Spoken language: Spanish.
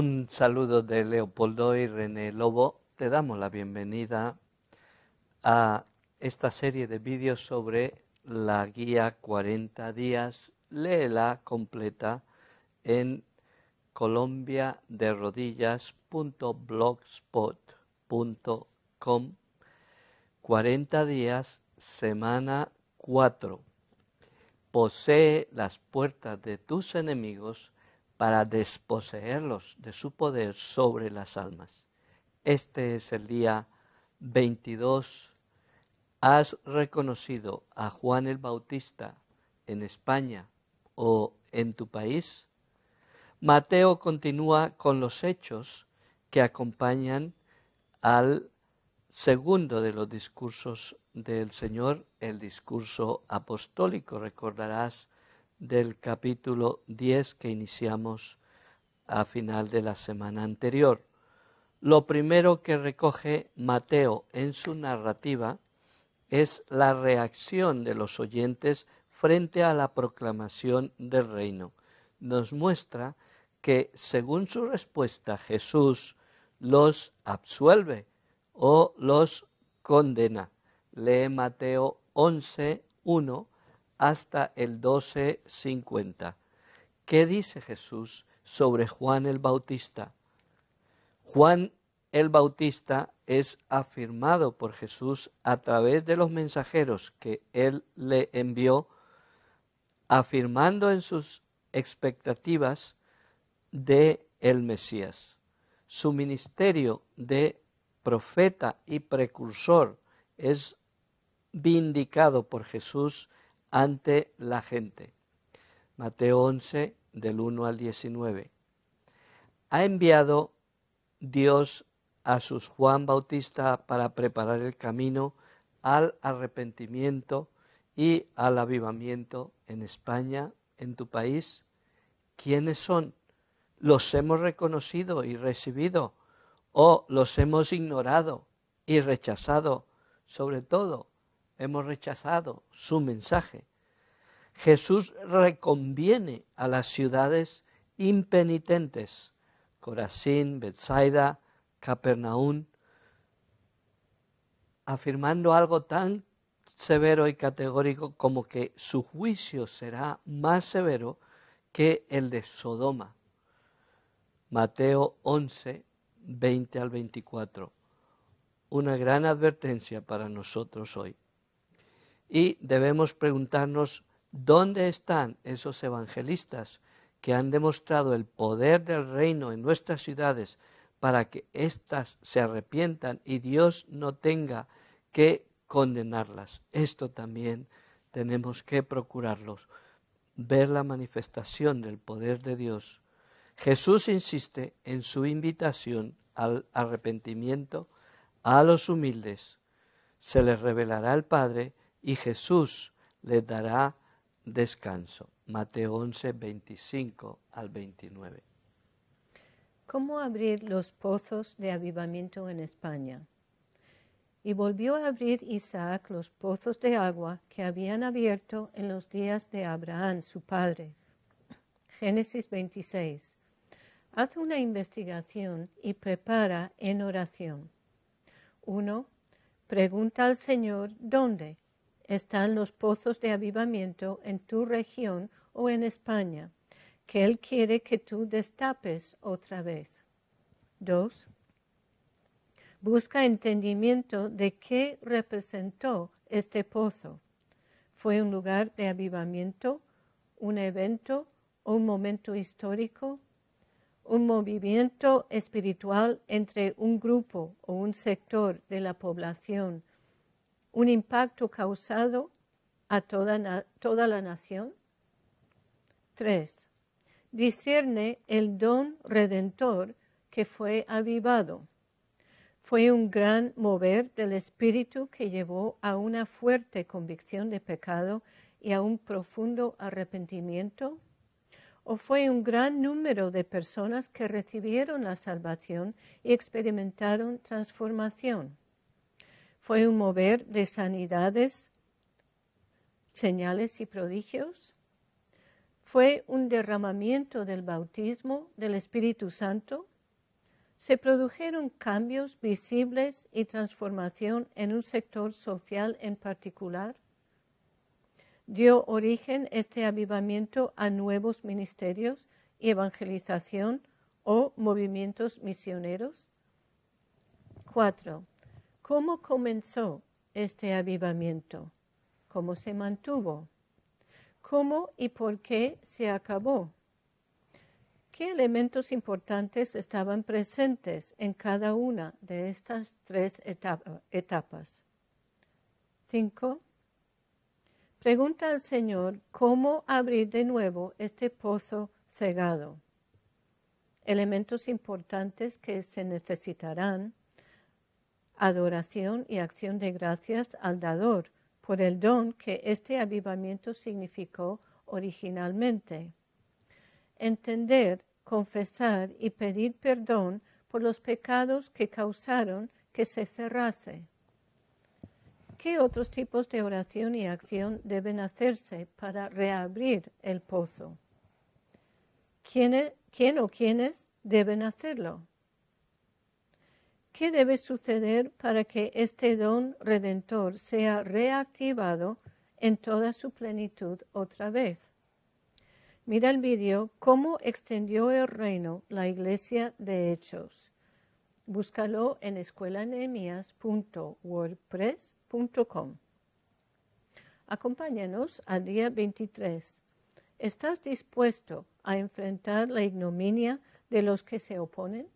un saludo de Leopoldo y René Lobo. Te damos la bienvenida a esta serie de vídeos sobre la guía 40 días. Léela completa en colombiaderodillas.blogspot.com 40 días, semana 4. Posee las puertas de tus enemigos para desposeerlos de su poder sobre las almas. Este es el día 22. Has reconocido a Juan el Bautista en España o en tu país. Mateo continúa con los hechos que acompañan al segundo de los discursos del Señor, el discurso apostólico. Recordarás del capítulo 10 que iniciamos a final de la semana anterior. Lo primero que recoge Mateo en su narrativa es la reacción de los oyentes frente a la proclamación del reino. Nos muestra que según su respuesta Jesús los absuelve o los condena. Lee Mateo 11, 1 hasta el 12.50. ¿Qué dice Jesús sobre Juan el Bautista? Juan el Bautista es afirmado por Jesús a través de los mensajeros que él le envió, afirmando en sus expectativas de el Mesías. Su ministerio de profeta y precursor es vindicado por Jesús ante la gente. Mateo 11, del 1 al 19. Ha enviado Dios a sus Juan Bautista para preparar el camino al arrepentimiento y al avivamiento en España, en tu país. ¿Quiénes son? ¿Los hemos reconocido y recibido o los hemos ignorado y rechazado? Sobre todo, hemos rechazado su mensaje. Jesús reconviene a las ciudades impenitentes, Corazín, Bethsaida, Capernaum, afirmando algo tan severo y categórico como que su juicio será más severo que el de Sodoma. Mateo 11, 20 al 24. Una gran advertencia para nosotros hoy. Y debemos preguntarnos dónde están esos evangelistas que han demostrado el poder del reino en nuestras ciudades para que éstas se arrepientan y Dios no tenga que condenarlas. Esto también tenemos que procurarlos, ver la manifestación del poder de Dios. Jesús insiste en su invitación al arrepentimiento a los humildes. Se les revelará al Padre y Jesús le dará descanso. Mateo 11, 25 al 29. ¿Cómo abrir los pozos de avivamiento en España? Y volvió a abrir Isaac los pozos de agua que habían abierto en los días de Abraham, su padre. Génesis 26. Haz una investigación y prepara en oración. 1. Pregunta al Señor dónde están los pozos de avivamiento en tu región o en España, que Él quiere que tú destapes otra vez. 2. Busca entendimiento de qué representó este pozo. ¿Fue un lugar de avivamiento, un evento o un momento histórico? ¿Un movimiento espiritual entre un grupo o un sector de la población un impacto causado a toda, la nación. 3. Discierne el don redentor que fue avivado. Fue un gran mover del espíritu que llevó a una fuerte convicción de pecado y a un profundo arrepentimiento. O fue un gran número de personas que recibieron la salvación y experimentaron transformación. Fue un mover de sanidades, señales y prodigios. Fue un derramamiento del bautismo del Espíritu Santo. Se produjeron cambios visibles y transformación en un sector social en particular. Dio origen este avivamiento a nuevos ministerios y evangelización o movimientos misioneros. 4. ¿Cómo comenzó este avivamiento? ¿Cómo se mantuvo? ¿Cómo y por qué se acabó? ¿Qué elementos importantes estaban presentes en cada una de estas tres etapas? 5. Pregunta al Señor cómo abrir de nuevo este pozo cegado. Elementos importantes que se necesitarán adoración y acción de gracias al dador por el don que este avivamiento significó originalmente. Entender, confesar y pedir perdón por los pecados que causaron que se cerrase. ¿Qué otros tipos de oración y acción deben hacerse para reabrir el pozo? ¿Quién, ¿Quién o quiénes deben hacerlo? ¿Qué debe suceder para que este don redentor sea reactivado en toda su plenitud otra vez? Mira el vídeo Cómo extendió el reino la iglesia de Hechos. Búscalo en escuelanemias.wordpress.com. Acompáñanos al día 23. ¿Estás dispuesto a enfrentar la ignominia de los que se oponen?